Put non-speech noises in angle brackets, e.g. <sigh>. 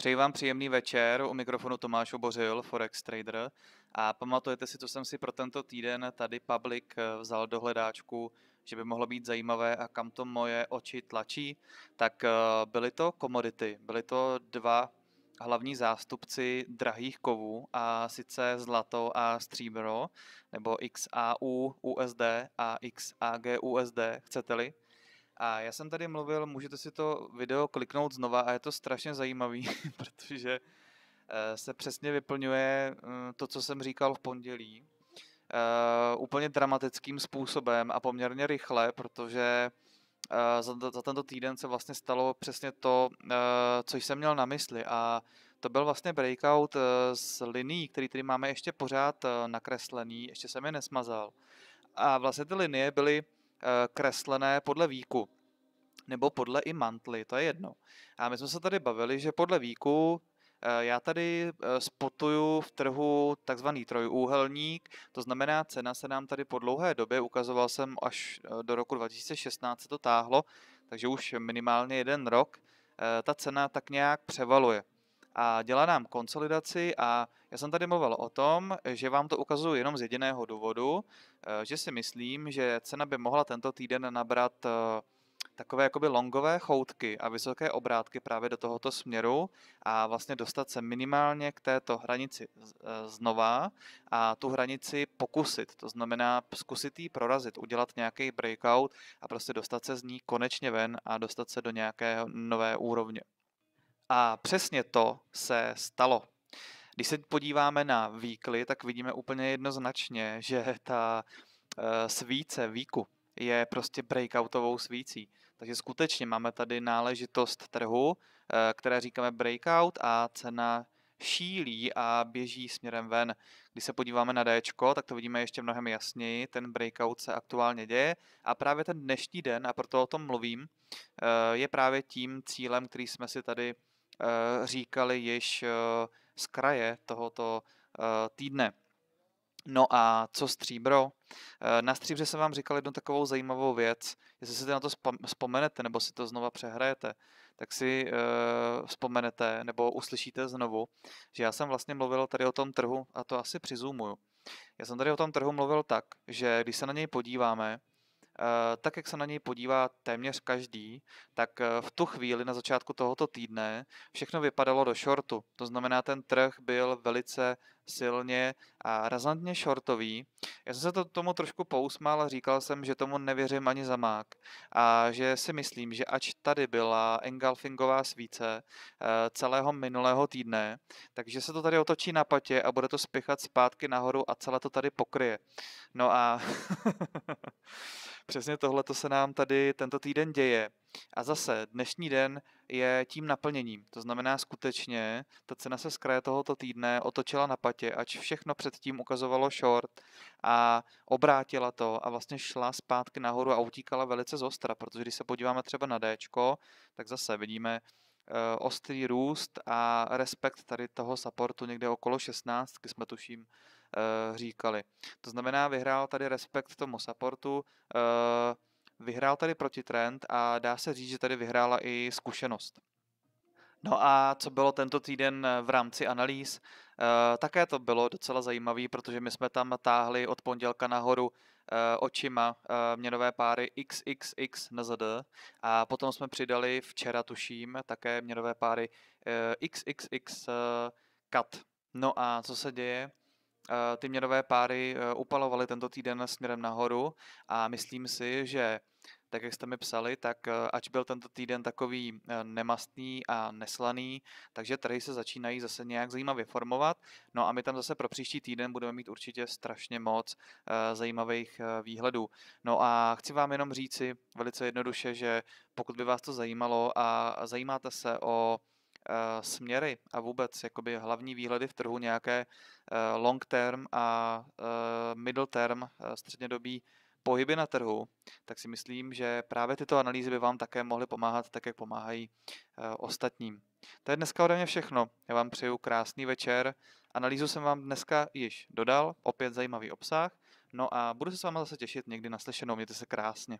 Přeji vám příjemný večer, u mikrofonu Tomáš Obořil, Forex Trader. A pamatujete si, co jsem si pro tento týden tady public eh, vzal do hledáčku, že by mohlo být zajímavé a kam to moje oči tlačí, tak eh, byly to komodity, byly to dva hlavní zástupci drahých kovů, a sice zlato a stříbro, nebo XAU USD a XAG USD, chcete-li. A já jsem tady mluvil, můžete si to video kliknout znova a je to strašně zajímavý, <laughs> protože eh, se přesně vyplňuje mm, to, co jsem říkal v pondělí. Eh, úplně dramatickým způsobem a poměrně rychle, protože eh, za, tento týden se vlastně stalo přesně to, co jsem měl na mysli a to byl vlastně breakout z linií, který tady máme ještě pořád nakreslený, ještě jsem je nesmazal. A vlastně ty linie byly Eh, kreslené podle výku nebo podle i mantly, to je jedno. A my jsme se tady bavili, že podle výku eh, já tady eh, spotuju v trhu takzvaný trojúhelník, to znamená cena se nám tady po dlouhé době, ukazoval jsem až do roku 2016 se to táhlo, takže už minimálně jeden rok, ta cena tak nějak převaluje a dělá nám konsolidaci a já jsem tady mluvil o tom, že vám to ukazuju jenom z jediného důvodu, eh, že si myslím, že cena by mohla tento týden nabrat eh, takové jakoby longové choutky a vysoké obrátky právě do tohoto směru a vlastně dostat se minimálně k této hranici eh, znova a tu hranici pokusit, to znamená zkusit ji prorazit, udělat nějaký breakout a prostě dostat se z ní konečně ven a dostat se do nějaké nové úrovně. A přesně to se stalo. Když se podíváme na výkly, tak vidíme úplně jednoznačně, že ta eh, svíce výku je prostě breakoutovou svící. Takže skutečně máme tady náležitost trhu, eh, které říkáme breakout a cena šílí a běží směrem ven. Když se podíváme na D, tak to vidíme ještě mnohem jasněji, ten breakout se aktuálně děje a právě ten dnešní den, a proto o tom mluvím, eh, je právě tím cílem, který jsme si tady Eh, říkali již eh, z kraje tohoto eh, týdne. No a co stříbro? Na stříbře jsem vám říkal jednu takovou zajímavou věc. Jestli si na to vzpomenete nebo si to znova přehrajete, tak si vzpomenete nebo uslyšíte znovu, že já jsem vlastně mluvil tady o tom trhu a to asi přizumuju. Já jsem tady o tom trhu mluvil tak, že když se na něj podíváme, Eh, tak jak se na něj podívá téměř každý, tak eh, v tu chvíli na začátku tohoto týdne všechno vypadalo do shortu. To znamená, ten trh byl velice silně a razantně shortový. Já jsem se to tomu trošku pousmál a říkal jsem, že tomu nevěřím ani za mák a že si myslím, že ač tady byla engulfingová svíce eh, celého minulého týdne, takže se to tady otočí na patě a bude to spěchat zpátky nahoru a celé to tady pokryje. No a <laughs> přesně tohle to se nám tady tento týden děje. A zase dnešní den je tím naplněním. To znamená skutečně, ta cena se z kraje tohoto týdne otočila na patě, ač všechno předtím ukazovalo short a obrátila to a vlastně šla zpátky nahoru a utíkala velice z ostra, protože když se podíváme třeba na D, tak zase vidíme eh, ostrý růst a respekt tady toho supportu někde okolo 16, kdy jsme tuším eh, říkali. To znamená, vyhrál tady respekt tomu supportu, eh, Vyhrál tady protitrend a dá se říct, že tady vyhrála i zkušenost. No a co bylo tento týden eh, v rámci analýz? Eh, také to bylo docela zajímavé, protože my jsme tam táhli od pondělka nahoru eh, očima měnové páry XXX NZD a potom jsme přidali včera, tuším, také měnové páry XXX CAT. No a co se děje? Eh, ty měnové páry eh, upalovaly tento týden směrem nahoru a myslím si, že tak jak jste mi psali, tak eh, ač byl tento týden takový nemastný a neslaný, takže trhy se začínají zase nějak zajímavě formovat. No a my tam zase pro příští týden budeme mít určitě strašně moc zajímavých výhledů. No a chci vám jenom říci velice jednoduše, že pokud by vás to zajímalo a zajímáte se o Eh, směry a vůbec jakoby hlavní výhledy v trhu, nějaké eh, long term a eh, middle term, střednědobí pohyby na trhu, tak si myslím, že právě tyto analýzy by vám také mohly pomáhat, tak jak pomáhají ostatním. To je dneska ode mě všechno. Já vám přeju krásný večer. Analýzu jsem vám dneska již dodal, opět zajímavý obsah. No a budu se s váma zase těšit někdy naslyšenou. Mějte se krásně.